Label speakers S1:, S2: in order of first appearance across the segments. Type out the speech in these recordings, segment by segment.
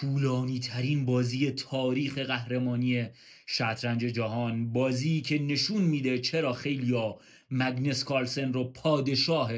S1: طولانی ترین بازی تاریخ قهرمانی شطرنج جهان بازی که نشون میده چرا خیلیا مگنس کارلسن رو پادشاه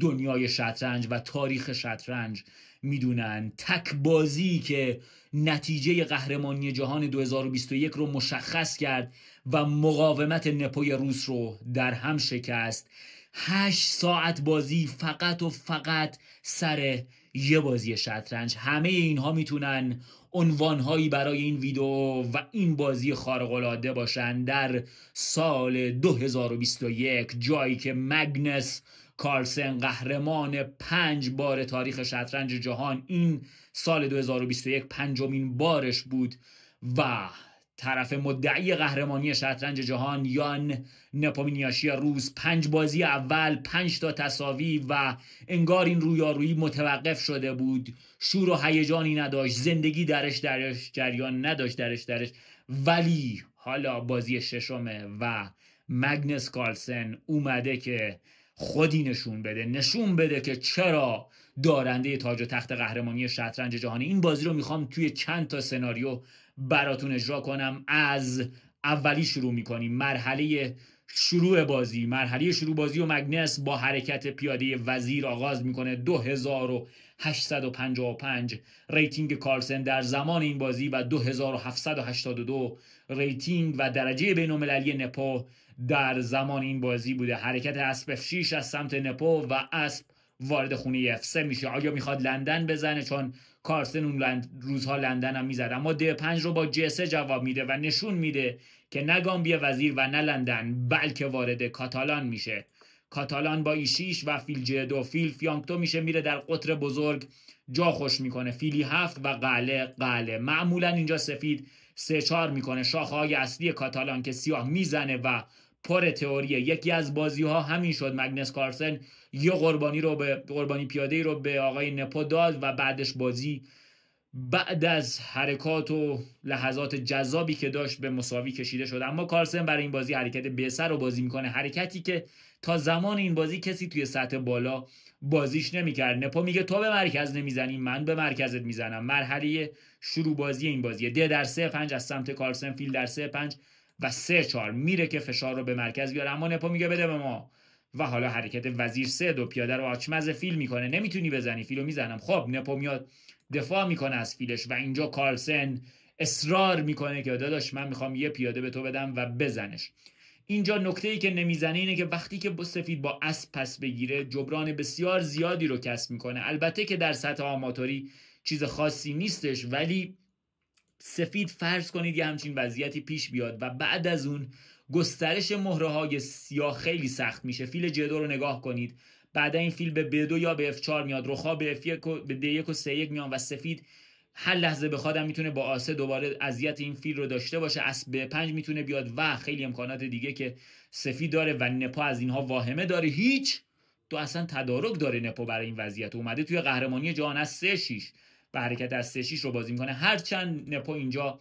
S1: دنیای شطرنج و تاریخ شطرنج میدونن تک بازی که نتیجه قهرمانی جهان 2021 رو مشخص کرد و مقاومت نپوی روس رو در هم شکست هشت ساعت بازی فقط و فقط سر یه بازی شطرنج همه اینها میتونن عنوانهایی برای این ویدیو و این بازی العاده باشن در سال 2021 جایی که مگنس کارلسن قهرمان پنج بار تاریخ شطرنج جهان این سال 2021 پنجمین بارش بود و طرف مدعی قهرمانی شطرنج جهان یان نپومینیاشی روز پنج بازی اول پنج تا تصاوی و انگار این رویارویی متوقف شده بود شور و هیجانی نداشت زندگی درش درش جریان نداشت درش درش ولی حالا بازی ششمه و مگنس کارلسن اومده که خودی نشون بده نشون بده که چرا دارنده تاج و تخت قهرمانی شطرنج جهان این بازی رو میخوام توی چند تا سناریو براتون اجرا کنم از اولی شروع میکنیم مرحله شروع بازی مرحله شروع بازی و مگنس با حرکت پیاده وزیر آغاز میکنه 2855 ریتینگ کارسن در زمان این بازی و 2782 ریتینگ و درجه بینالمللی نپو در زمان این بازی بوده حرکت اسب F6 از سمت نپو و اسب وارد خونه F3 میشه آیا میخواد لندن بزنه چون کارسن اون روزها لندن هم میزد اما د پنج رو با جسه جواب میده و نشون میده که نه گامبیا وزیر و نه لندن بلکه وارد کاتالان میشه کاتالان با ایشیش و فیل جدو فیل فیانکتو میشه میره در قطر بزرگ جا خوش میکنه فیلی هفت و قله قله معمولا اینجا سفید سه چار میکنه شاخهای اصلی کاتالان که سیاه میزنه و پر تئوریه یکی از بازی ها همین شد مگنس کارسن یه قربانی رو به قربانی پیاده رو به آقای نپو داد و بعدش بازی بعد از حرکات و لحظات جذابی که داشت به مساوی کشیده شد اما کارسن برای این بازی حرکت بسر رو بازی میکنه حرکتی که تا زمان این بازی کسی توی سطح بالا بازیش نمیکرد نپو میگه تو به مرکز نمیزنی من به مرکزت میزنم مرحله شروع بازی این بازی ده در سه پنج از سمت کارسن فیل در سه پنج و سه چار میره که فشار رو به مرکز بیاره اما نپو میگه بده به ما و حالا حرکت وزیر سه دو پیاده رو آچمز فیل میکنه نمیتونی بزنی فیلو میزنم خب نپو میاد دفاع میکنه از فیلش و اینجا کارلسن اصرار میکنه که داداش من میخوام یه پیاده به تو بدم و بزنش اینجا نکته ای که نمیزنه اینه که وقتی که سفید با اسب پس بگیره جبران بسیار زیادی رو کسب میکنه البته که در سطح آماتوری چیز خاصی نیستش ولی سفید فرض کنید یه همچین وضعیتی پیش بیاد و بعد از اون گسترش مهره های سیاه خیلی سخت میشه فیل جدو رو نگاه کنید بعد این فیل به بدو یا به F4 میاد رخا به F1 و به D1 و C1 میان و سفید هر لحظه بخوادم میتونه با آسه دوباره اذیت این فیل رو داشته باشه از به پنج میتونه بیاد و خیلی امکانات دیگه که سفید داره و نپا از اینها واهمه داره هیچ تو اصلا تدارک داره نپا برای این وضعیت اومده توی قهرمانی جهان از سه شیش حرکت از 3 6 رو بازی میکنه هرچند نپو اینجا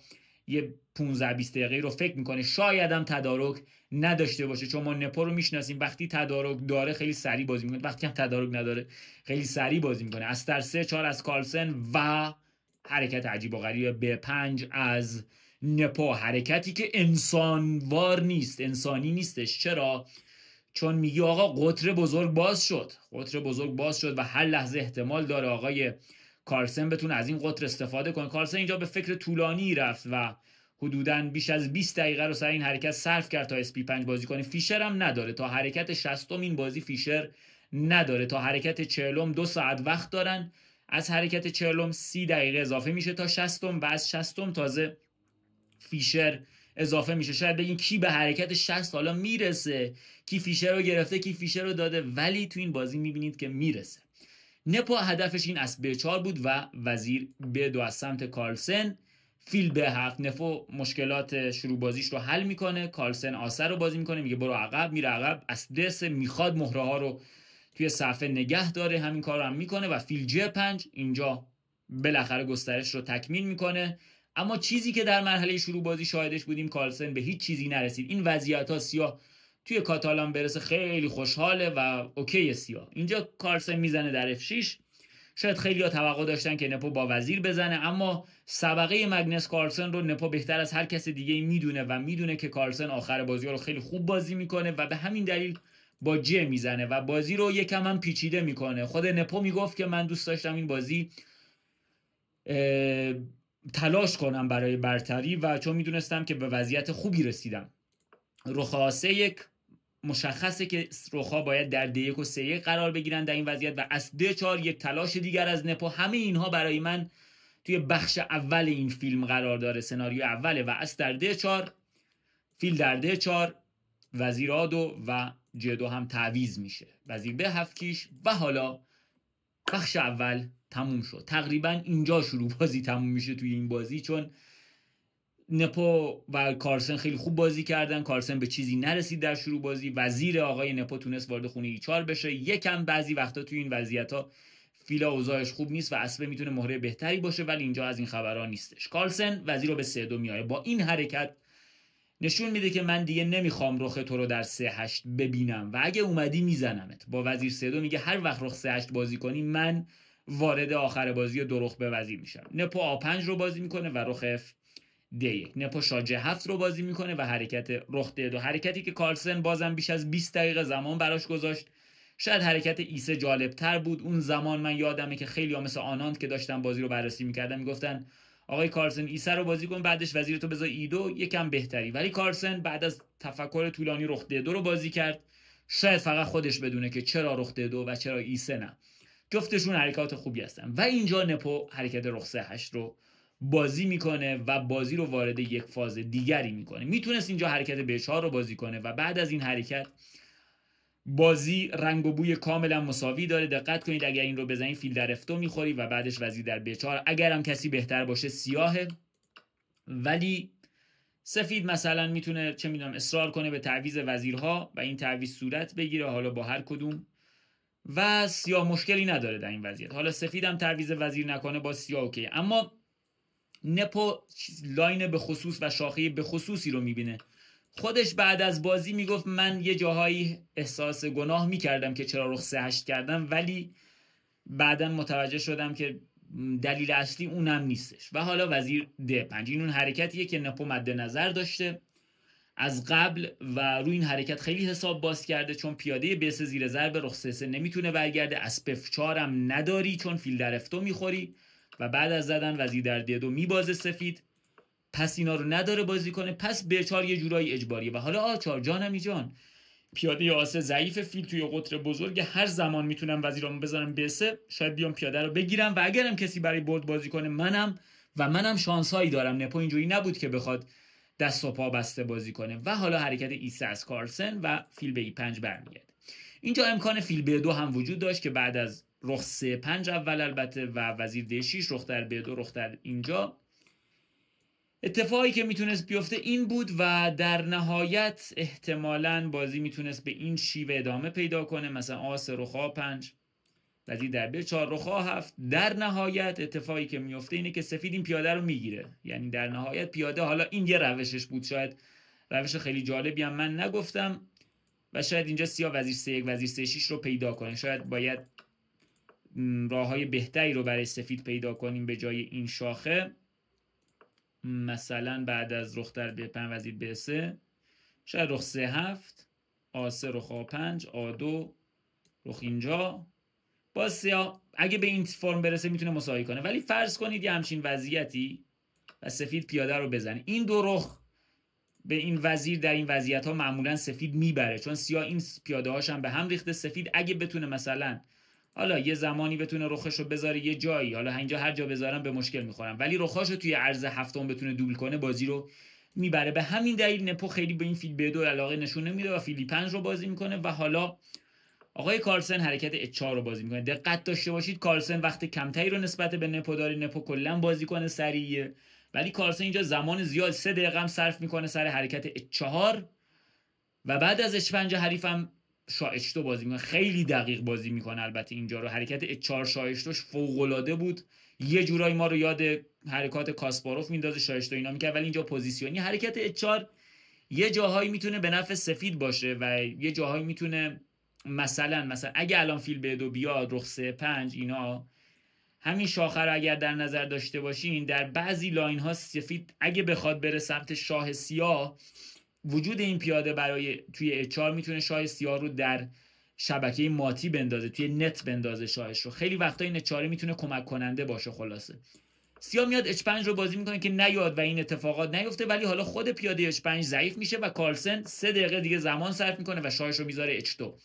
S1: یه 15 20 دقیقه رو فکر میکنه شاید هم تدارک نداشته باشه چون ما نپو رو میشناسیم وقتی تدارک داره خیلی سریع بازی میکنه وقتی هم تدارک نداره خیلی سریع بازی میکنه از در 3 4 از کالسن و حرکت عجیب و غریب به 5 از نپا حرکتی که انسانوار نیست انسانی نیستش چرا چون میگی آقا قطر بزرگ باز شد قطر بزرگ باز شد و هر لحظه احتمال داره آقای کارسن بتونه از این قطر استفاده کنه کارسن اینجا به فکر طولانی رفت و حدودا بیش از 20 دقیقه رو سر این حرکت صرف کرد تا اسپی 5 بازی کنه فیشر هم نداره تا حرکت 60 این بازی فیشر نداره تا حرکت 40 دو ساعت وقت دارن از حرکت 40 30 دقیقه اضافه میشه تا 60 و از 60 تازه فیشر اضافه میشه شاید بگین کی به حرکت 60 حالا میرسه کی فیشر رو گرفته کی فیشر رو داده ولی تو این بازی میبینید که میرسه نپا هدفش این از به چار بود و وزیر به دو از سمت کارلسن فیل به هفت نفو مشکلات شروع بازیش رو حل میکنه کارلسن آسر رو بازی میکنه میگه برو عقب میره عقب از درس میخواد مهره ها رو توی صفحه نگه داره همین کار رو هم میکنه و فیل جه پنج اینجا بالاخره گسترش رو تکمیل میکنه اما چیزی که در مرحله شروع بازی شاهدش بودیم کارلسن به هیچ چیزی نرسید این وضعیت ها سیاه توی کاتالان برسه خیلی خوشحاله و اوکی سیا اینجا کارسن میزنه در F6 شاید خیلی ها توقع داشتن که نپو با وزیر بزنه اما سبقه مگنس کارسن رو نپو بهتر از هر کس دیگه میدونه و میدونه که کارسن آخر بازی رو خیلی خوب بازی میکنه و به همین دلیل با ج میزنه و بازی رو یکم هم پیچیده میکنه خود نپو میگفت که من دوست داشتم این بازی تلاش کنم برای برتری و چون میدونستم که به وضعیت خوبی رسیدم رخ یک مشخصه که روخا باید در د و سه قرار بگیرن در این وضعیت و از د چار یک تلاش دیگر از نپو همه اینها برای من توی بخش اول این فیلم قرار داره سناریو اوله و از در د چهار فیل در د چهار آدو و جدو هم تعویز میشه وزیر به هفکیش و حالا بخش اول تموم شد تقریبا اینجا شروع بازی تموم میشه توی این بازی چون نپو و کارسن خیلی خوب بازی کردن کارسن به چیزی نرسید در شروع بازی وزیر آقای نپو تونست وارد خونه ایچار بشه یکم بعضی وقتا تو این وضعیت ها فیلا اوضاعش خوب نیست و اسبه میتونه مهره بهتری باشه ولی اینجا از این خبرها نیستش کارسن وزیر رو به سه دو میاره با این حرکت نشون میده که من دیگه نمیخوام رخ تو رو در سه هشت ببینم و اگه اومدی میزنمت با وزیر سه دو میگه هر وقت رخ سه هشت بازی کنی من وارد آخر بازی و رخ به وزیر میشم نپو آ پنج رو بازی میکنه و رخ نپا 1 نپو رو بازی میکنه و حرکت رخ د دو حرکتی که کارلسن بازم بیش از 20 دقیقه زمان براش گذاشت شاید حرکت ایسه جالب تر بود اون زمان من یادمه که خیلی ها مثل آناند که داشتن بازی رو بررسی میکردن میگفتن آقای کارسن ایسه رو بازی کن بعدش وزیر تو بذار ایدو یکم بهتری ولی کارسن بعد از تفکر طولانی رخ دو رو بازی کرد شاید فقط خودش بدونه که چرا رخ دو و چرا ایسه نه جفتشون حرکات خوبی هستن و اینجا نپو حرکت رخ 8 رو بازی میکنه و بازی رو وارد یک فاز دیگری میکنه میتونست اینجا حرکت بچار رو بازی کنه و بعد از این حرکت بازی رنگ و بوی کاملا مساوی داره دقت کنید اگر این رو بزنید فیل در افتو میخوری و بعدش وزیر در بچار اگر هم کسی بهتر باشه سیاهه ولی سفید مثلا میتونه چه میدونم اصرار کنه به تعویز وزیرها و این تعویز صورت بگیره حالا با هر کدوم و سیاه مشکلی نداره در این وضعیت حالا سفید هم تعویز وزیر نکنه با سیاه اوکی اما نپو لاین به خصوص و شاخه به خصوصی رو میبینه خودش بعد از بازی میگفت من یه جاهایی احساس گناه میکردم که چرا رخ هشت کردم ولی بعدا متوجه شدم که دلیل اصلی اونم نیستش و حالا وزیر د پنج این اون حرکتیه که نپو مد نظر داشته از قبل و روی این حرکت خیلی حساب باز کرده چون پیاده بس زیر ضرب رخ نمیتونه برگرده از پفچارم نداری چون فیل درفتو میخوری و بعد از زدن وزیر در دو میبازه سفید پس اینا رو نداره بازی کنه پس بچار یه جورایی اجباریه و حالا آچار جانمی جان پیاده آسه ضعیف فیل توی قطر بزرگ هر زمان میتونم وزیرامو بذارم بسه شاید بیام پیاده رو بگیرم و اگرم کسی برای برد بازی کنه منم و منم شانسایی دارم نپو اینجوری نبود که بخواد دست و پا بسته بازی کنه و حالا حرکت ایسه از کارسن و فیل به ای پنج برمیگرده اینجا امکان فیل به دو هم وجود داشت که بعد از رخ سه پنج اول البته و وزیر ده 6 رخ در به دو رخ در اینجا اتفاقی که میتونست بیفته این بود و در نهایت احتمالا بازی میتونست به این شیوه ادامه پیدا کنه مثلا آس رخا پنج وزیر در به چهار رخا هفت در نهایت اتفاقی که میفته اینه که سفید این پیاده رو میگیره یعنی در نهایت پیاده حالا این یه روشش بود شاید روش خیلی جالبی هم من نگفتم و شاید اینجا سیا وزیر سه وزیر سه رو پیدا کنه شاید باید راه های بهتری رو برای سفید پیدا کنیم به جای این شاخه مثلا بعد از رخ در به پن وزیر به سه شاید رخ سه هفت آ سه رخ آ پنج آ دو رخ اینجا با سیاه اگه به این فرم برسه میتونه مساوی کنه ولی فرض کنید یه همچین وضعیتی و سفید پیاده رو بزنه این دو رخ به این وزیر در این وضعیت ها معمولا سفید میبره چون سیاه این پیاده هاش هم به هم ریخته سفید اگه بتونه مثلا حالا یه زمانی بتونه رخش رو بذاره یه جایی حالا اینجا هر جا بذارم به مشکل میخورم ولی رخش رو توی عرض هفتم بتونه دوبل کنه بازی رو میبره به همین دلیل نپو خیلی به این فیل به دو علاقه نشون نمیده و فیلی پنج رو بازی میکنه و حالا آقای کارسن حرکت اچ رو بازی میکنه دقت داشته باشید کارسن وقت کمتری رو نسبت به نپو داره نپو کلا بازیکن سریعه ولی کارسن اینجا زمان زیاد سه دقیقه صرف میکنه سر حرکت اچ و بعد از اچ 5 حریفم شایشتو بازی میکنه خیلی دقیق بازی میکنه البته اینجا رو حرکت اچار شایشتوش فوقلاده بود یه جورایی ما رو یاد حرکات کاسپاروف میندازه شایشتو اینا میکنه ولی اینجا پوزیسیونی حرکت اچار یه جاهایی میتونه به نفع سفید باشه و یه جاهایی میتونه مثلا مثلا اگه الان فیل به دو بیاد رخ سه پنج اینا همین شاخه رو اگر در نظر داشته باشین در بعضی لاین ها سفید اگه بخواد بره سمت شاه سیاه وجود این پیاده برای توی اچار میتونه شاه سیاه رو در شبکه ماتی بندازه توی نت بندازه شاهش رو خیلی وقتا این اچاره میتونه کمک کننده باشه خلاصه سیاه میاد اچ 5 رو بازی میکنه که نیاد و این اتفاقات نیفته ولی حالا خود پیاده اچ 5 ضعیف میشه و کارلسن سه دقیقه دیگه زمان صرف میکنه و شاهش رو میذاره اچ 2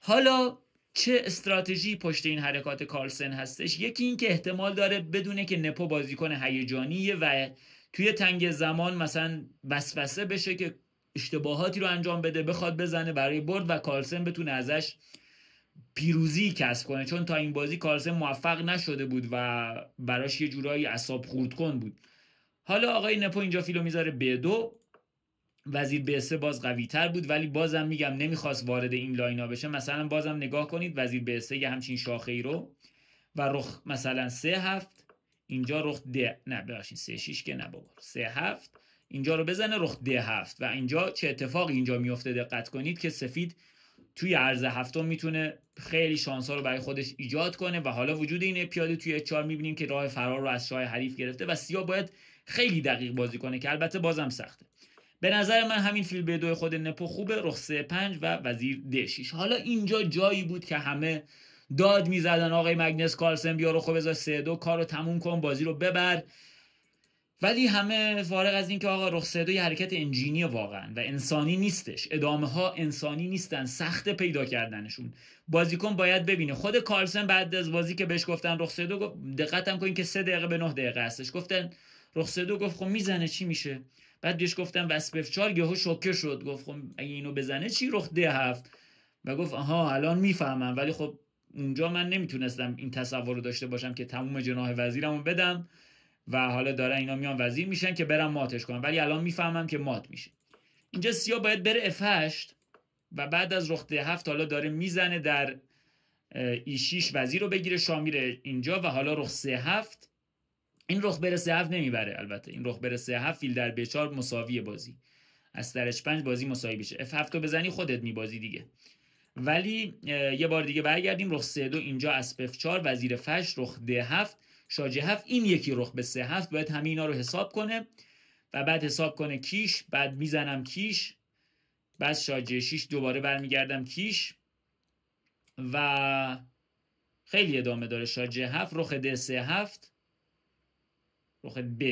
S1: حالا چه استراتژی پشت این حرکات کارلسن هستش یکی اینکه احتمال داره بدونه که نپو بازیکن هیجانیه و توی تنگ زمان مثلا وسوسه بشه که اشتباهاتی رو انجام بده بخواد بزنه برای برد و کارسن بتونه ازش پیروزی کسب کنه چون تا این بازی کالسن موفق نشده بود و براش یه جورایی اصاب خورد کن بود حالا آقای نپو اینجا فیلو میذاره به دو وزیر به سه باز قوی تر بود ولی بازم میگم نمیخواست وارد این لاینا بشه مثلا بازم نگاه کنید وزیر به سه یه همچین شاخه ای رو و رخ مثلا سه هفت اینجا رخ د نه ببخشید 3 که نه بابا 3 اینجا رو بزنه رخ د 7 و اینجا چه اتفاقی اینجا میفته دقت کنید که سفید توی عرض هفتم میتونه خیلی شانس ها رو برای خودش ایجاد کنه و حالا وجود این پیاده توی چار میبینیم که راه فرار رو از شاه حریف گرفته و سیاه باید خیلی دقیق بازی کنه که البته بازم سخته به نظر من همین فیل به دو خود نپو خوبه رخ سه 5 و وزیر د 6 حالا اینجا جایی بود که همه داد میزدن آقای مگنس کارسن بیا رو خوب بذار سه دو کار تموم کن بازی رو ببر ولی همه فارغ از اینکه آقا رخ سه دو یه حرکت انجینی واقعا و انسانی نیستش ادامه ها انسانی نیستن سخت پیدا کردنشون بازیکن باید ببینه خود کارلسن بعد از بازی که بهش گفتن رخ سه دو دقتم کن که سه دقیقه به نه دقیقه هستش گفتن رخ سه دو گفت خب میزنه چی میشه بعد بهش گفتن وسپف چار یهو شوکه شد گفت خب اگه اینو بزنه چی رخ ده هفت و گفت آها الان میفهمم ولی خب اونجا من نمیتونستم این تصور رو داشته باشم که تموم جناح وزیرمو بدم و حالا داره اینا میان وزیر میشن که برم ماتش کنم ولی الان میفهمم که مات میشه اینجا سیا باید بره F8 و بعد از رخت هفت حالا داره میزنه در ای 6 وزیر رو بگیره شامیره اینجا و حالا رخ سه هفت این رخ بره سه هفت نمیبره البته این رخ بره سه هفت فیل در بچار مساوی بازی از درش پنج بازی مساوی بشه F7 بزنی خودت میبازی دیگه ولی یه بار دیگه برگردیم رخ سه 2 اینجا اسپف 4 وزیر فش رخ د 7 شاج 7 این یکی رخ به سه 7 باید همه اینا رو حساب کنه و بعد حساب کنه کیش بعد میزنم کیش بعد شاج 6 دوباره برمیگردم کیش و خیلی ادامه داره شاج 7 رخ د 3 7 رخ ب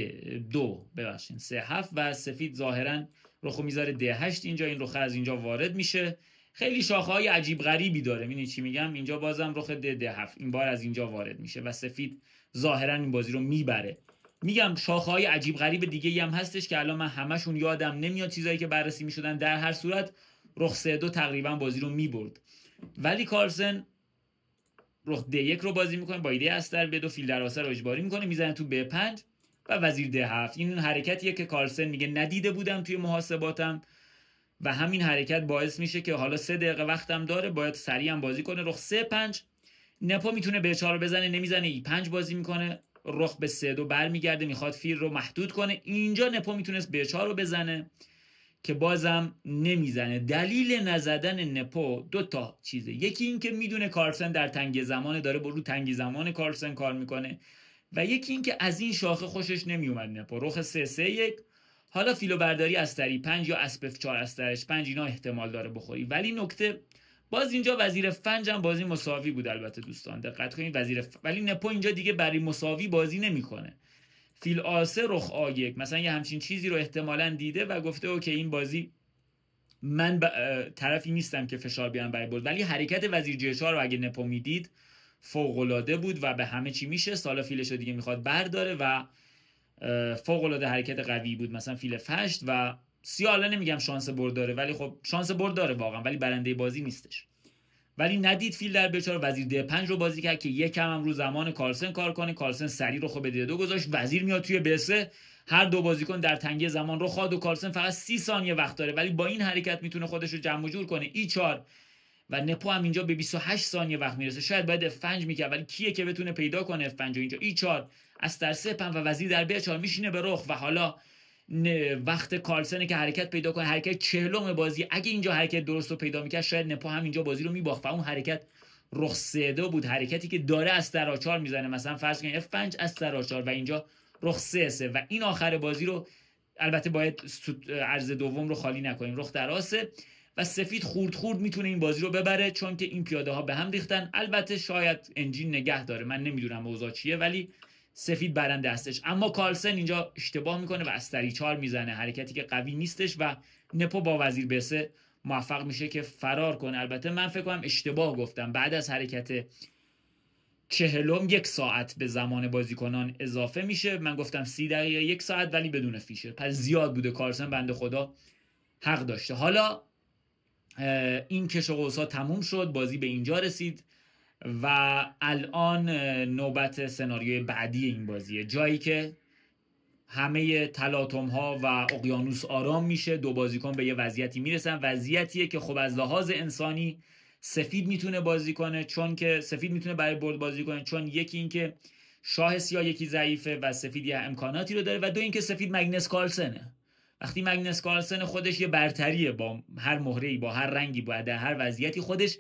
S1: 2 ببخشید 3 7 و سفید ظاهرا رخو میذاره د 8 اینجا این رخ از اینجا وارد میشه خیلی شاخه های عجیب غریبی داره میدونی چی میگم اینجا بازم رخ ده هفت این بار از اینجا وارد میشه و سفید ظاهرا این بازی رو میبره میگم شاخه های عجیب غریب دیگه هم هستش که الان من همشون یادم نمیاد چیزایی که بررسی میشدن در هر صورت رخ سه دو تقریبا بازی رو میبرد ولی کارسن رخ د یک رو بازی میکنه با ایده استر به دو فیل در اجباری میکنه میزنه تو به 5 و وزیر د هفت این حرکتیه که کارسن میگه ندیده بودم توی محاسباتم و همین حرکت باعث میشه که حالا سه دقیقه وقتم داره باید سریع هم بازی کنه رخ سه پنج نپا میتونه به چهار بزنه نمیزنه ای پنج بازی میکنه رخ به سه دو برمیگرده میخواد فیل رو محدود کنه اینجا نپا میتونست به چهار رو بزنه که بازم نمیزنه دلیل نزدن نپو دو تا چیزه یکی این که میدونه کارسن در تنگ زمانه داره برو تنگ زمان کارسن کار میکنه و یکی این که از این شاخه خوشش نمیومد نپو رخ سه سه یک حالا فیلو برداری تری پنج یا چهار از ترش پنج اینا احتمال داره بخوری ولی نکته باز اینجا وزیر فنج هم بازی مساوی بود البته دوستان دقت کنید وزیر ف... ولی نپو اینجا دیگه برای مساوی بازی نمیکنه فیل آسه رخ آیک مثلا یه همچین چیزی رو احتمالا دیده و گفته اوکی این بازی من طرفی نیستم که فشار بیام برای برد ولی حرکت وزیر جه رو اگه نپو میدید العاده بود و به همه چی میشه سالا فیلش رو دیگه میخواد برداره و فوق العاده حرکت قوی بود مثلا فیل فشت و حالا نمیگم شانس برد داره ولی خب شانس برد داره واقعا ولی برنده بازی نیستش ولی ندید فیل در بچار وزیر ده پنج رو بازی کرد که یکم هم رو زمان کارسن کار کنه کارسن سری رو خب به دو گذاشت وزیر میاد توی بسه هر دو بازیکن در تنگه زمان رو خواد و کارسن فقط سی ثانیه وقت داره ولی با این حرکت میتونه خودش رو جمع جور کنه ای چار و نپو هم اینجا به 28 ثانیه وقت میرسه شاید باید فنج میکرد ولی کیه که بتونه پیدا کنه فنج اینجا ای چار. از در سپم و وزیر در چهار میشینه به رخ و حالا وقت کارلسن که حرکت پیدا کنه حرکت چهلم بازی اگه اینجا حرکت درست رو پیدا میکرد شاید نپا هم اینجا بازی رو میباخت و اون حرکت رخ سه بود حرکتی که داره از سراچار میزنه مثلا فرض کنید F5 از سراچار و اینجا رخ سه سه و این آخر بازی رو البته باید عرضه دوم رو خالی نکنیم رخ آسه و سفید خورد خورد میتونه این بازی رو ببره چون که این پیاده ها به هم ریختن البته شاید انجین نگه داره من نمیدونم اوضاع چیه ولی سفید برنده هستش اما کالسن اینجا اشتباه میکنه و از چار میزنه حرکتی که قوی نیستش و نپو با وزیر بسه موفق میشه که فرار کنه البته من فکر کنم اشتباه گفتم بعد از حرکت چهلم یک ساعت به زمان بازیکنان اضافه میشه من گفتم سی دقیقه یک ساعت ولی بدون فیشه پس زیاد بوده کارسن بنده خدا حق داشته حالا این کش و تموم شد بازی به اینجا رسید و الان نوبت سناریوی بعدی این بازیه جایی که همه تلاتوم ها و اقیانوس آرام میشه دو بازیکن به یه وضعیتی میرسن وضعیتیه که خب از لحاظ انسانی سفید میتونه بازی کنه چون که سفید میتونه برای برد بازی کنه چون یکی اینکه شاه سیاه یکی ضعیفه و سفید یه امکاناتی رو داره و دو اینکه سفید مگنس کارلسنه وقتی مگنس کارلسن خودش یه برتریه با هر مهره با هر رنگی با هر وضعیتی خودش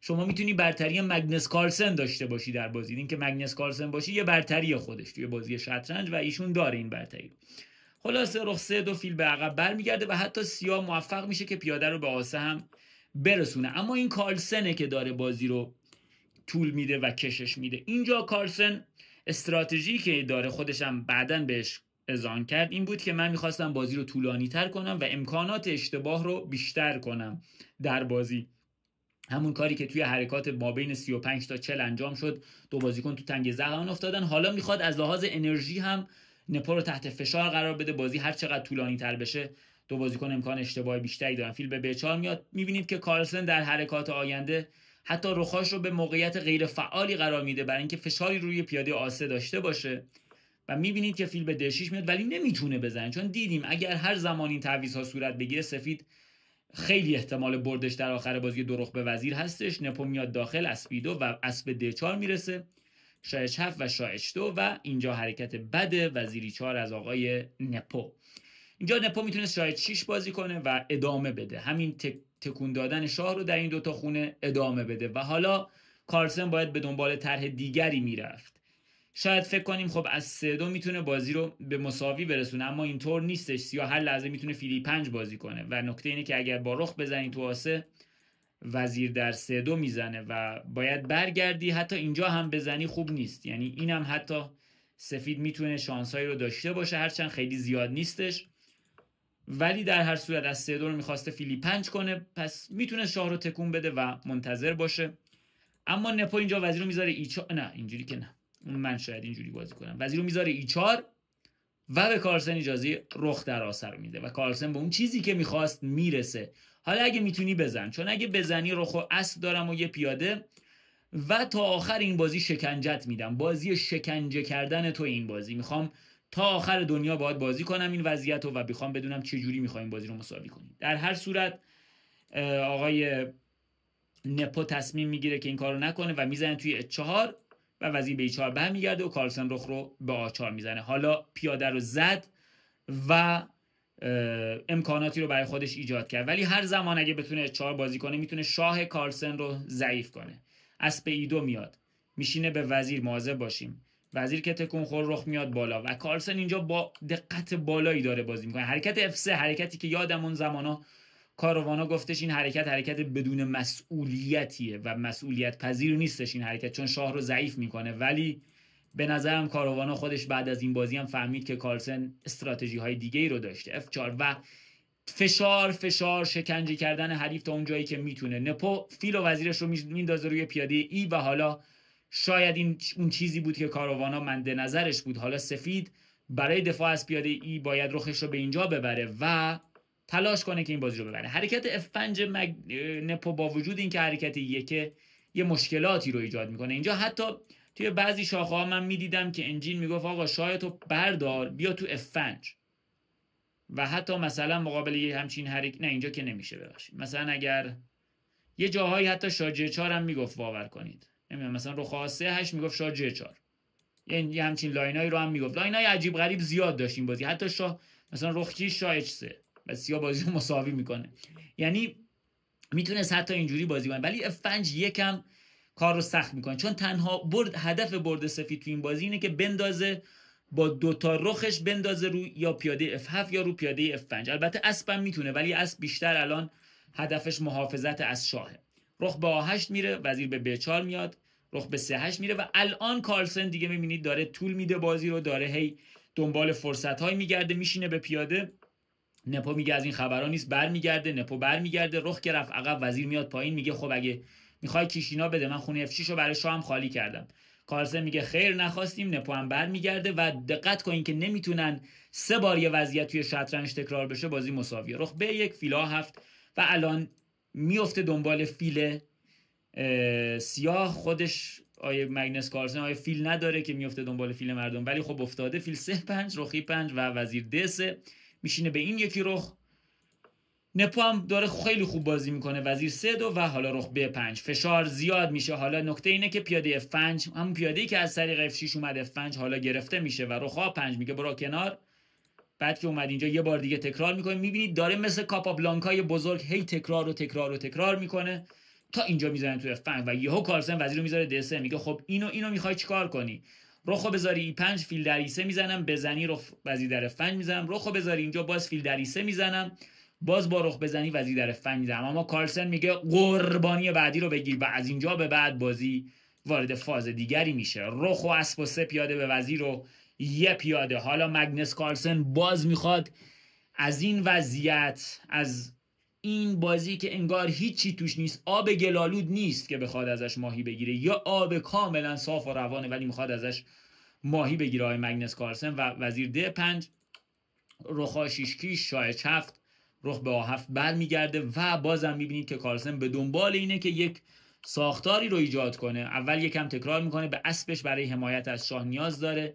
S1: شما میتونی برتری مگنس کارسن داشته باشی در بازی اینکه مگنس کارسن باشی یه برتری خودش توی بازی شطرنج و ایشون داره این برتری رو خلاصه رخ دو فیل به عقب برمیگرده و حتی سیاه موفق میشه که پیاده رو به آسه هم برسونه اما این کارلسنه که داره بازی رو طول میده و کشش میده اینجا کارسن استراتژی که داره خودش هم بعدا بهش ازان کرد این بود که من میخواستم بازی رو طولانی تر کنم و امکانات اشتباه رو بیشتر کنم در بازی همون کاری که توی حرکات مابین 35 تا 40 انجام شد دو بازیکن تو تنگ زغن افتادن حالا میخواد از لحاظ انرژی هم نپو رو تحت فشار قرار بده بازی هر چقدر طولانی تر بشه دو بازیکن امکان اشتباه بیشتری دارن فیل به بچار میاد میبینید که کارلسن در حرکات آینده حتی رخاش رو به موقعیت غیر فعالی قرار میده برای اینکه فشاری روی پیاده آسه داشته باشه و میبینید که فیل به دشیش میاد ولی نمیتونه بزنه چون دیدیم اگر هر زمان این تعویض ها صورت بگیره سفید خیلی احتمال بردش در آخر بازی دروخ به وزیر هستش نپو میاد داخل اسپیدو و اسب د چار میرسه شایش 7 و شایش دو و اینجا حرکت بد وزیری چار از آقای نپو اینجا نپو میتونه شاید 6 بازی کنه و ادامه بده همین تک، تکون دادن شاه رو در این دوتا خونه ادامه بده و حالا کارسن باید به دنبال طرح دیگری میرفت شاید فکر کنیم خب از سه دو میتونه بازی رو به مساوی برسونه اما اینطور نیستش یا هر لحظه میتونه فیلی پنج بازی کنه و نکته اینه که اگر با رخ بزنی تو آسه وزیر در سه دو میزنه و باید برگردی حتی اینجا هم بزنی خوب نیست یعنی اینم حتی سفید میتونه شانسایی رو داشته باشه هرچند خیلی زیاد نیستش ولی در هر صورت از سه دو رو میخواسته فیلی پنج کنه پس میتونه شاه رو تکون بده و منتظر باشه اما نپو اینجا وزیر رو میذاره نه اینجوری که نه من شاید اینجوری بازی کنم رو میذاره ای و به کارسن اجازه رخ در آسر میده و کارسن به اون چیزی که میخواست میرسه حالا اگه میتونی بزن چون اگه بزنی رخ و دارم و یه پیاده و تا آخر این بازی شکنجت میدم بازی شکنجه کردن تو این بازی میخوام تا آخر دنیا باید بازی کنم این وضعیت رو و میخوام بدونم چه جوری میخوایم بازی رو مساوی کنیم در هر صورت آقای نپو تصمیم میگیره که این کارو نکنه و میزنه توی چهار و وزیر به چهار برمیگرده و کارلسن رخ رو به آچار میزنه حالا پیاده رو زد و امکاناتی رو برای خودش ایجاد کرد ولی هر زمان اگه بتونه چهار بازی کنه میتونه شاه کارلسن رو ضعیف کنه اسب ایدو میاد میشینه به وزیر مواظب باشیم وزیر که تکون خور رخ میاد بالا و کارلسن اینجا با دقت بالایی داره بازی میکنه حرکت f حرکتی که یادمون زمانا کاروانا گفتش این حرکت حرکت بدون مسئولیتیه و مسئولیت پذیر نیستش این حرکت چون شاه رو ضعیف میکنه ولی به نظرم کاروانا خودش بعد از این بازی هم فهمید که کارلسن استراتژی های دیگه ای رو داشته F4 و فشار فشار شکنجه کردن حریف تا اون جایی که میتونه نپو فیل و وزیرش رو میندازه روی پیاده ای و حالا شاید این اون چیزی بود که کاروانا مند نظرش بود حالا سفید برای دفاع از پیاده ای باید رخش رو به اینجا ببره و تلاش کنه که این بازی رو ببره حرکت F5 مگ... نپو با وجود اینکه حرکت یکه یه مشکلاتی رو ایجاد میکنه اینجا حتی توی بعضی شاخه ها من میدیدم که انجین میگفت آقا شاید تو بردار بیا تو F5 و حتی مثلا مقابل یه همچین حرکت نه اینجا که نمیشه ببخشید مثلا اگر یه جاهایی حتی شاجه 4 هم میگفت باور کنید نمیدونم مثلا رو خاصه 8 میگفت شاجه 4 یعنی یه همچین لاینایی رو هم میگفت لاینای عجیب غریب زیاد داشتیم بازی حتی شاه مثلا رخ شاه سه و بازی رو مساوی میکنه یعنی میتونست حتی اینجوری بازی کنه ولی فنج یکم کار رو سخت میکنه چون تنها برد هدف برد سفید تو این بازی اینه که بندازه با دوتا رخش بندازه رو یا پیاده اف 7 یا رو پیاده اف 5 البته هم میتونه ولی اسب بیشتر الان هدفش محافظت از شاهه رخ به آ 8 میره وزیر به ب 4 میاد رخ به سه 8 میره و الان کارلسن دیگه میبینید داره طول میده بازی رو داره هی دنبال فرصت های میگرده میشینه به پیاده نپو میگه از این خبرها نیست برمیگرده نپو برمیگرده رخ که عقب وزیر میاد پایین میگه خب اگه میخوای کیشینا بده من خونه رو برای شام خالی کردم کارسن میگه خیر نخواستیم نپو هم برمیگرده و دقت کنین که نمیتونن سه بار یه وضعیت توی شطرنج تکرار بشه بازی مساویه رخ به یک فیلا هفت و الان میفته دنبال فیل سیاه خودش آیه مگنس کارسن آیه فیل نداره که میفته دنبال فیل مردم ولی خب افتاده فیل سه پنج رخی پنج و وزیر دسه میشینه به این یکی رخ نپو هم داره خیلی خوب بازی میکنه وزیر سه دو و حالا رخ به پنج فشار زیاد میشه حالا نکته اینه که پیاده F5 همون پیاده ای که از طریق F6 اومد F5 حالا گرفته میشه و رخ ها 5 میگه برو کنار بعد که اومد اینجا یه بار دیگه تکرار میکنه میبینید داره مثل کاپا بلانکای بزرگ هی تکرار و تکرار و تکرار میکنه تا اینجا میزنه تو F5 و یهو کارسن وزیر رو میذاره d میگه خب اینو اینو میخوای چیکار کنی رخو بذاری پنج فیل دریسه میزنم بزنی رخ وزی در فنج میزنم رخو بذاری اینجا باز فیل دریسه میزنم باز با رخ بزنی وزی در فنج میزنم اما کارلسن میگه قربانی بعدی رو بگیر و از اینجا به بعد بازی وارد فاز دیگری میشه رخ و اسب و سه پیاده به وزیر رو یه پیاده حالا مگنس کارلسن باز میخواد از این وضعیت از این بازی که انگار هیچی توش نیست آب گلالود نیست که بخواد ازش ماهی بگیره یا آب کاملا صاف و روانه ولی میخواد ازش ماهی بگیره های مگنس کارسن و وزیر ده پنج رخا شیشکیش شای چفت رخ به آهفت بر میگرده و بازم میبینید که کارسن به دنبال اینه که یک ساختاری رو ایجاد کنه اول یکم تکرار میکنه به اسبش برای حمایت از شاه نیاز داره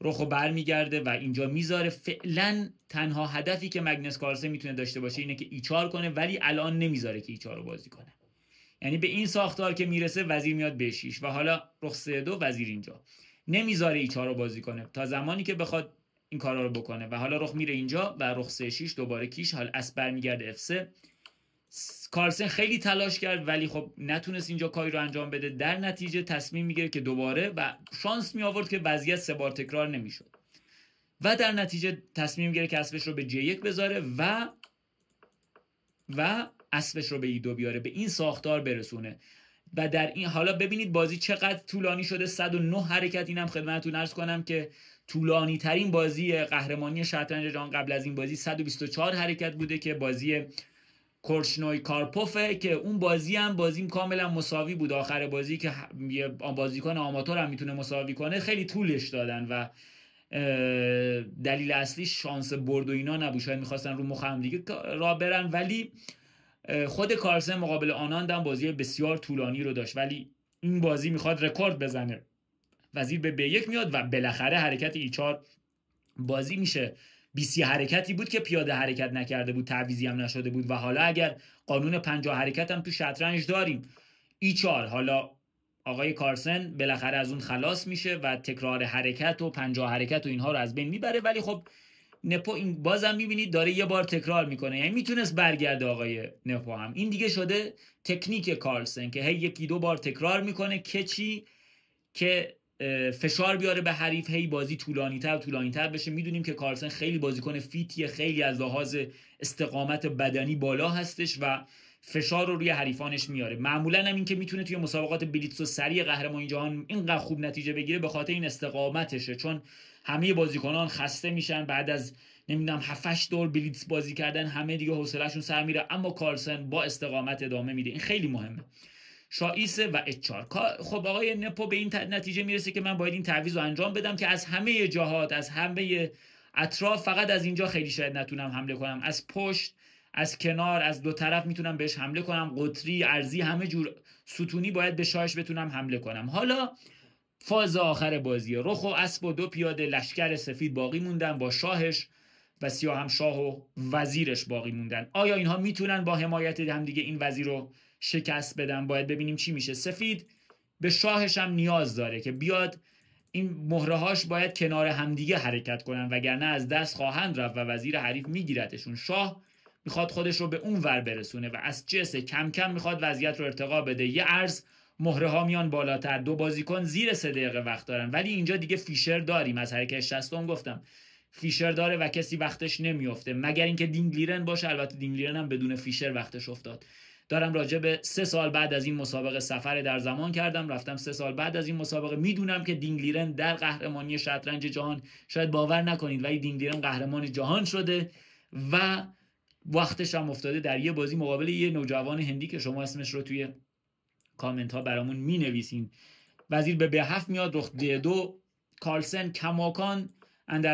S1: رخو و بر و اینجا میذاره فعلا تنها هدفی که مگنس کارسه میتونه داشته باشه اینه که ایچار کنه ولی الان نمیذاره که ایچار رو بازی کنه یعنی به این ساختار که میرسه وزیر میاد بشیش و حالا رخ سه دو وزیر اینجا نمیذاره ایچار رو بازی کنه تا زمانی که بخواد این کارا رو بکنه و حالا رخ میره اینجا و رخ سه شیش دوباره کیش حال اسب برمیگرده اف کارسن خیلی تلاش کرد ولی خب نتونست اینجا کاری رو انجام بده در نتیجه تصمیم میگیره که دوباره و شانس می آورد که وضعیت سه بار تکرار نمیشد و در نتیجه تصمیم میگیره که اسبش رو به جی یک بذاره و و اسبش رو به ای دو بیاره به این ساختار برسونه و در این حالا ببینید بازی چقدر طولانی شده 109 حرکت اینم خدمتتون عرض کنم که طولانی ترین بازی قهرمانی شطرنج جهان قبل از این بازی 124 حرکت بوده که بازی کورشنوی کارپوفه که اون بازی هم بازی کاملا مساوی بود آخر بازی که یه بازیکن آماتور هم میتونه مساوی کنه خیلی طولش دادن و دلیل اصلی شانس برد و اینا نبود شاید میخواستن رو مخ هم دیگه را برن ولی خود کارسن مقابل آناند هم بازی بسیار طولانی رو داشت ولی این بازی میخواد رکورد بزنه وزیر به به یک میاد و بالاخره حرکت ایچار بازی میشه بیسی حرکتی بود که پیاده حرکت نکرده بود تعویزی هم نشده بود و حالا اگر قانون پنجا حرکت هم تو شطرنج داریم ایچار حالا آقای کارسن بالاخره از اون خلاص میشه و تکرار حرکت و پنجا حرکت و اینها رو از بین میبره ولی خب نپو این بازم میبینید داره یه بار تکرار میکنه یعنی میتونست برگرده آقای نپو هم این دیگه شده تکنیک کارلسن که هی یکی دو بار تکرار میکنه که چی که فشار بیاره به حریف هی بازی طولانی تر طولانی تر بشه میدونیم که کارسن خیلی بازیکن فیتیه خیلی از لحاظ استقامت بدنی بالا هستش و فشار رو روی حریفانش میاره معمولا هم این که میتونه توی مسابقات بلیتس و سریع قهرمانی جهان اینقدر خوب نتیجه بگیره به خاطر این استقامتشه چون همه بازیکنان خسته میشن بعد از نمیدونم 7 دور بلیتس بازی کردن همه دیگه حوصلهشون سر میره اما کارسن با استقامت ادامه میده این خیلی مهمه شایسه و اچار خب آقای نپو به این نتیجه میرسه که من باید این تعویض رو انجام بدم که از همه جهات از همه اطراف فقط از اینجا خیلی شاید نتونم حمله کنم از پشت از کنار از دو طرف میتونم بهش حمله کنم قطری ارزی همه جور ستونی باید به شاهش بتونم حمله کنم حالا فاز آخر بازی رخ و اسب و دو پیاده لشکر سفید باقی موندن با شاهش و هم شاه و وزیرش باقی موندن آیا اینها میتونن با حمایت همدیگه این وزیر رو شکست بدن باید ببینیم چی میشه سفید به شاهش هم نیاز داره که بیاد این هاش باید کنار همدیگه حرکت کنن وگرنه از دست خواهند رفت و وزیر حریف میگیرتشون شاه میخواد خودش رو به اون ور برسونه و از جس کم کم میخواد وضعیت رو ارتقا بده یه ارز مهره ها میان بالاتر دو بازیکن زیر سه دقیقه وقت دارن ولی اینجا دیگه فیشر داریم از حرکت شستون گفتم فیشر داره و کسی وقتش نمیفته مگر اینکه دینگلیرن باشه البته دینگلیرن هم بدون فیشر وقتش افتاد دارم راجع به سه سال بعد از این مسابقه سفر در زمان کردم رفتم سه سال بعد از این مسابقه میدونم که دینگلیرن در قهرمانی شطرنج جهان شاید باور نکنید ولی دینگلیرن قهرمان جهان شده و وقتش هم افتاده در یه بازی مقابل یه نوجوان هندی که شما اسمش رو توی کامنت ها برامون می نویسین وزیر به به هفت میاد رخ دو کارلسن کماکان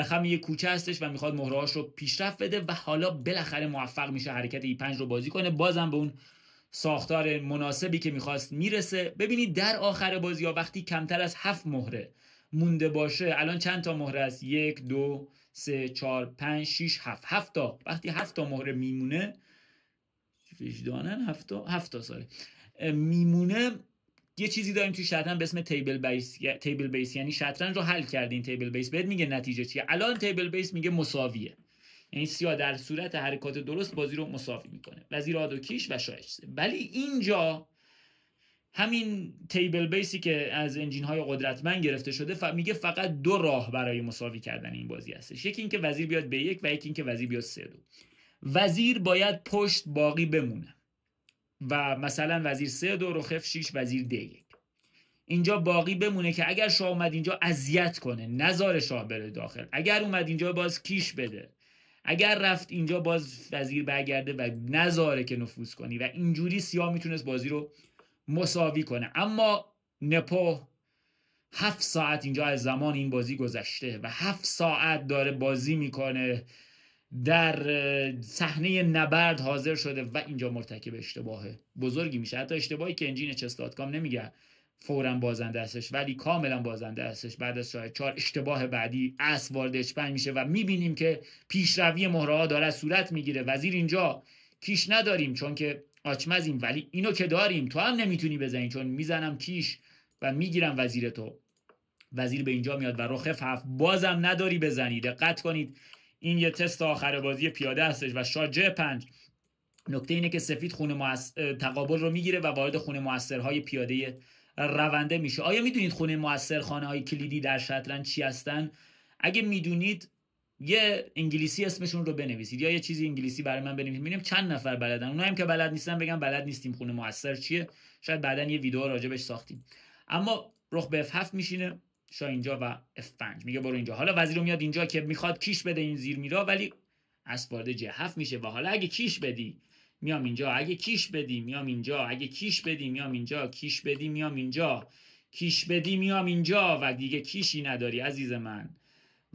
S1: خم یه کوچه هستش و میخواد مهرهاش رو پیشرفت بده و حالا بالاخره موفق میشه حرکت ای رو بازی کنه بازم به اون ساختار مناسبی که میخواست میرسه ببینید در آخر بازی یا وقتی کمتر از هفت مهره مونده باشه الان چند تا مهره است یک دو سه چهار پنج شیش هفت هفت تا وقتی هفت تا مهره میمونه وجدانن هفت تا هفت ساره میمونه یه چیزی داریم توی شطرنج به اسم تیبل بیس تیبل بیس یعنی شطرنج رو حل کردین تیبل بیس بهت میگه نتیجه چیه الان تیبل بیس میگه مساویه یعنی سیا در صورت حرکات درست بازی رو مساوی میکنه وزیر کیش و شایسته ولی اینجا همین تیبل بیسی که از انجین های قدرتمند گرفته شده ف... میگه فقط دو راه برای مساوی کردن این بازی هستش یکی اینکه وزیر بیاد به یک و یکی اینکه وزیر بیاد سه دو وزیر باید پشت باقی بمونه و مثلا وزیر سه دو رو خف 6 وزیر ده یک اینجا باقی بمونه که اگر شاه اومد اینجا اذیت کنه نظر شاه بره داخل اگر اومد اینجا باز کیش بده اگر رفت اینجا باز وزیر برگرده و نذاره که نفوذ کنی و اینجوری سیاه میتونست بازی رو مساوی کنه اما نپو هفت ساعت اینجا از زمان این بازی گذشته و هفت ساعت داره بازی میکنه در صحنه نبرد حاضر شده و اینجا مرتکب اشتباه بزرگی میشه حتی اشتباهی که انجین چست نمیگه فورا بازنده هستش ولی کاملا بازنده هستش بعد از شاید چهار اشتباه بعدی اس وارد پن میشه و میبینیم که پیشروی مهره ها داره صورت میگیره وزیر اینجا کیش نداریم چون که آچمزیم ولی اینو که داریم تو هم نمیتونی بزنی چون میزنم کیش و میگیرم وزیر تو وزیر به اینجا میاد و رخ هفت بازم نداری بزنی دقت کنید این یه تست آخر بازی پیاده هستش و شاجه پنج نکته اینه که سفید خونه محس... تقابل رو میگیره و وارد خونه موثرهای پیاده رونده میشه آیا میدونید خونه موثر خانه های کلیدی در شطرنج چی هستن اگه میدونید یه انگلیسی اسمشون رو بنویسید یا یه چیزی انگلیسی برای من بنویسید ببینیم چند نفر بلدن اونایی که بلد نیستن بگم بلد نیستیم خونه موثر چیه شاید بعدا یه ویدیو راجبش ساختیم اما رخ به F7 میشینه شاه اینجا و F5 میگه برو اینجا حالا وزیر میاد اینجا که میخواد کیش بده این زیر میرا ولی از وارد ج میشه و حالا اگه کیش بدی میام اینجا اگه کیش بدی میام اینجا اگه کیش بدی میام اینجا کیش بدی میام اینجا کیش بدی میام اینجا و دیگه کیشی نداری عزیز من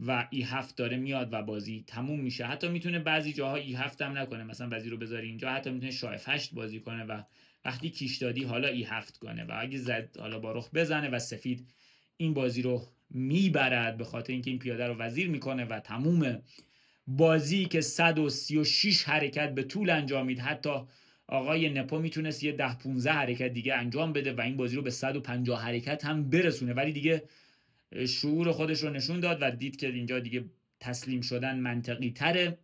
S1: و ای هفت داره میاد و بازی تموم میشه حتی میتونه بعضی جاها ای هفت هم نکنه مثلا وزیر رو بذاری اینجا حتی میتونه شاه هشت بازی کنه و وقتی کیش دادی حالا ای هفت کنه و اگه زد حالا با رخ بزنه و سفید این بازی رو میبرد به خاطر اینکه این پیاده رو وزیر میکنه و تمومه بازی که 136 حرکت به طول انجامید حتی آقای نپو میتونست یه 10 15 حرکت دیگه انجام بده و این بازی رو به 150 حرکت هم برسونه ولی دیگه شعور خودش رو نشون داد و دید که اینجا دیگه تسلیم شدن منطقی تره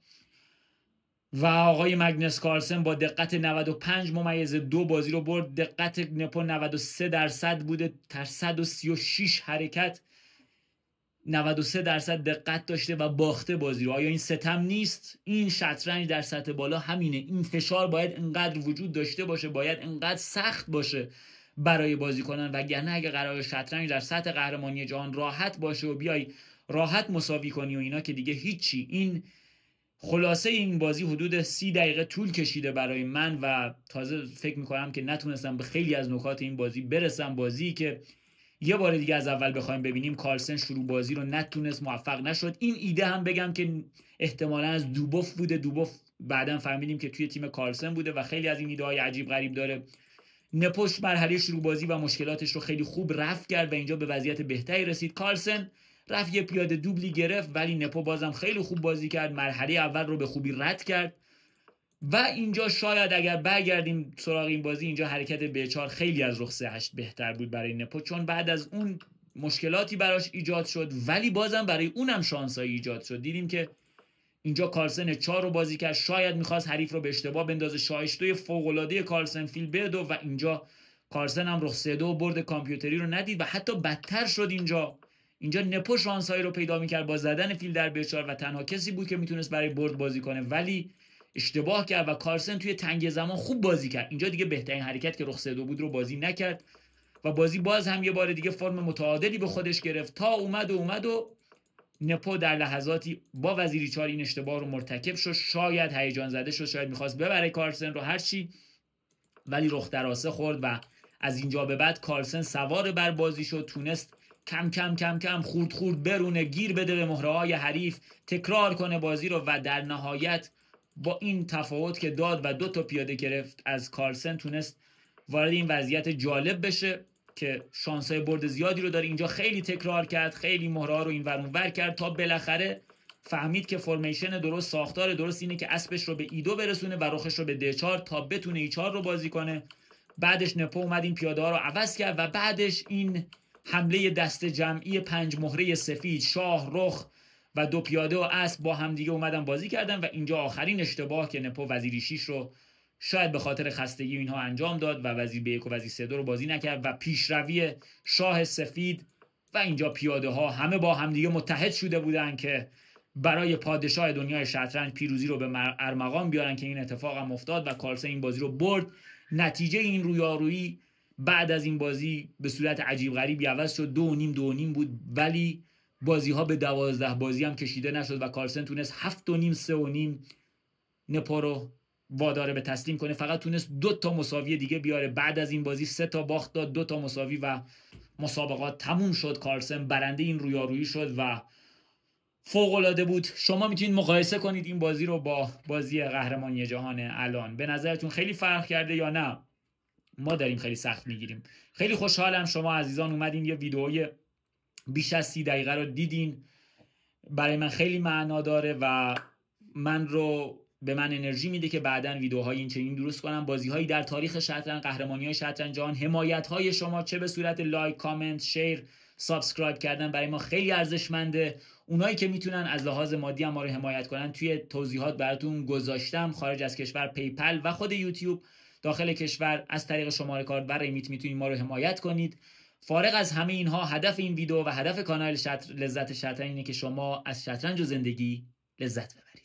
S1: و آقای مگنس کارسن با دقت 95 ممیز دو بازی رو برد دقت نپو 93 درصد بوده تر 136 حرکت 93 درصد دقت داشته و باخته بازی رو آیا این ستم نیست این شطرنج در سطح بالا همینه این فشار باید انقدر وجود داشته باشه باید انقدر سخت باشه برای بازی کنن وگرنه اگه قرار شطرنج در سطح قهرمانی جهان راحت باشه و بیای راحت مساوی کنی و اینا که دیگه هیچی این خلاصه این بازی حدود سی دقیقه طول کشیده برای من و تازه فکر میکنم که نتونستم به خیلی از نکات این بازی برسم بازی که یه بار دیگه از اول بخوایم ببینیم کارلسن شروع بازی رو نتونست موفق نشد این ایده هم بگم که احتمالا از دوبوف بوده دوبوف بعدا فهمیدیم که توی تیم کارلسن بوده و خیلی از این ایده های عجیب غریب داره نپشت مرحله شروع بازی و مشکلاتش رو خیلی خوب رفت کرد و اینجا به وضعیت بهتری رسید کارلسن رفت یه پیاده دوبلی گرفت ولی نپو بازم خیلی خوب بازی کرد مرحله اول رو به خوبی رد کرد و اینجا شاید اگر برگردیم سراغ این بازی اینجا حرکت به خیلی از رخ هشت بهتر بود برای نپو چون بعد از اون مشکلاتی براش ایجاد شد ولی بازم برای اونم شانسایی ایجاد شد دیدیم که اینجا کارسن 4 رو بازی کرد شاید میخواست حریف رو به اشتباه بندازه شاهش توی فوقالعاده کارسن فیل بدو و اینجا کارسن هم رخ دو برد کامپیوتری رو ندید و حتی بدتر شد اینجا اینجا نپو شانسایی رو پیدا میکرد با زدن فیل در بچار و تنها کسی بود که میتونست برای برد بازی کنه ولی اشتباه کرد و کارسن توی تنگ زمان خوب بازی کرد اینجا دیگه بهترین حرکت که رخ دو بود رو بازی نکرد و بازی باز هم یه بار دیگه فرم متعادلی به خودش گرفت تا اومد و اومد و نپو در لحظاتی با وزیری چار این اشتباه رو مرتکب شد شاید هیجان زده شد شاید میخواست ببره کارسن رو چی ولی رخ دراسه خورد و از اینجا به بعد کارسن سوار بر بازی شد تونست کم کم کم کم خورد خورد برونه گیر بده به مهره های حریف تکرار کنه بازی رو و در نهایت با این تفاوت که داد و دو تا پیاده گرفت از کارسن تونست وارد این وضعیت جالب بشه که شانسای برد زیادی رو داره اینجا خیلی تکرار کرد خیلی مهره رو ورون ور کرد تا بالاخره فهمید که فرمیشن درست ساختار درست اینه که اسبش رو به ایدو برسونه و رخش رو به د تا بتونه ایچار e رو بازی کنه بعدش نپو اومد این پیاده ها رو عوض کرد و بعدش این حمله دست جمعی پنج مهره سفید شاه رخ و دو پیاده و اسب با همدیگه اومدن بازی کردن و اینجا آخرین اشتباه که نپو وزیری 6 رو شاید به خاطر خستگی اینها انجام داد و وزیر به یک و وزیر سه دو رو بازی نکرد و پیشروی شاه سفید و اینجا پیاده ها همه با همدیگه متحد شده بودن که برای پادشاه دنیای شطرنج پیروزی رو به ارمغان بیارن که این اتفاق هم افتاد و کارسه این بازی رو برد نتیجه این رویارویی بعد از این بازی به صورت عجیب غریبی عوض شد دو نیم دو نیم بود ولی بازی ها به دوازده بازی هم کشیده نشد و کارسن تونست هفت و نیم سه و نیم نپا رو واداره به تسلیم کنه فقط تونست دو تا مساوی دیگه بیاره بعد از این بازی سه تا باخت داد دو تا مساوی و مسابقات تموم شد کارسن برنده این رویارویی شد و فوق العاده بود شما میتونید مقایسه کنید این بازی رو با بازی قهرمانی جهان الان به نظرتون خیلی فرق کرده یا نه ما داریم خیلی سخت میگیریم خیلی خوشحالم شما عزیزان اومدین یه ویدئوی بیش از سی دقیقه رو دیدین برای من خیلی معنا داره و من رو به من انرژی میده که بعدا ویدیوهای این چنین درست کنم هایی در تاریخ شطرنج قهرمانی های شطرنج جهان حمایت های شما چه به صورت لایک کامنت شیر سابسکرایب کردن برای ما خیلی ارزشمنده اونایی که میتونن از لحاظ مادی هم ما رو حمایت کنن توی توضیحات براتون گذاشتم خارج از کشور پیپل و خود یوتیوب داخل کشور از طریق شماره کارت و ریمیت میتونید ما رو حمایت کنید فارغ از همه اینها هدف این ویدیو و هدف کانال شطر لذت شطرن اینه که شما از شطرنج و زندگی لذت ببرید